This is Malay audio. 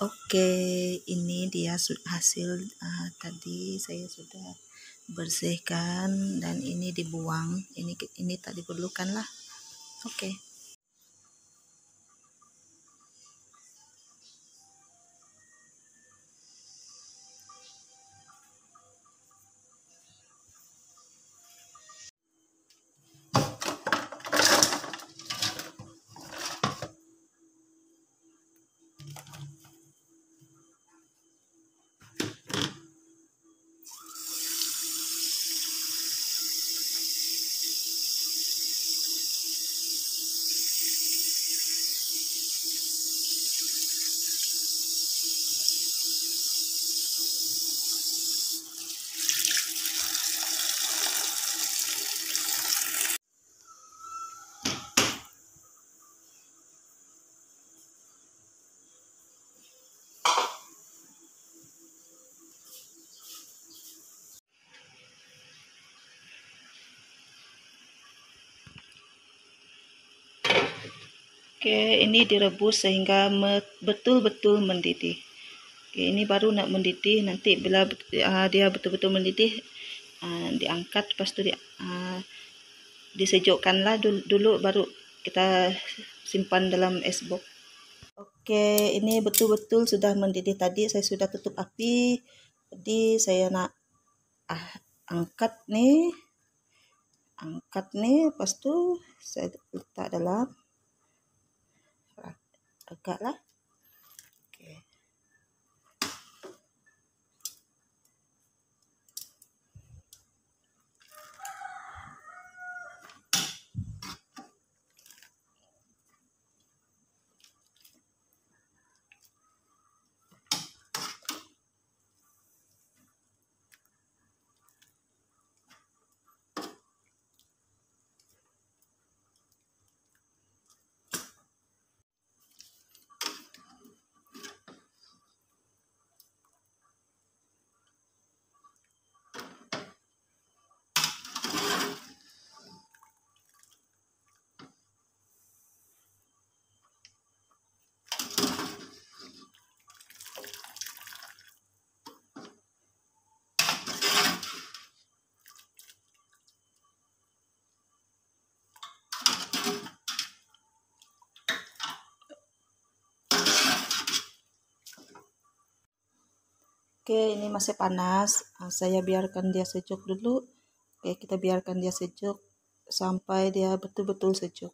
Oke, ini dia hasil uh, tadi saya sudah bersihkan dan ini dibuang. Ini ini tak diperlukan lah. Oke. Okay. Okey, ini direbus sehingga betul-betul mendidih. Okey, ini baru nak mendidih. Nanti bila uh, dia betul-betul mendidih, uh, diangkat lepas tu di, uh, ah, disejukkanlah dulu, dulu baru kita simpan dalam es box. Okey, ini betul-betul sudah mendidih tadi. Saya sudah tutup api. Jadi saya nak ah, angkat ni. Angkat ni lepas tu saya letak dalam kekak lah. Oke, ini masih panas. Ah, saya biarkan dia sejuk dulu. Oke, kita biarkan dia sejuk sampai dia betul-betul sejuk.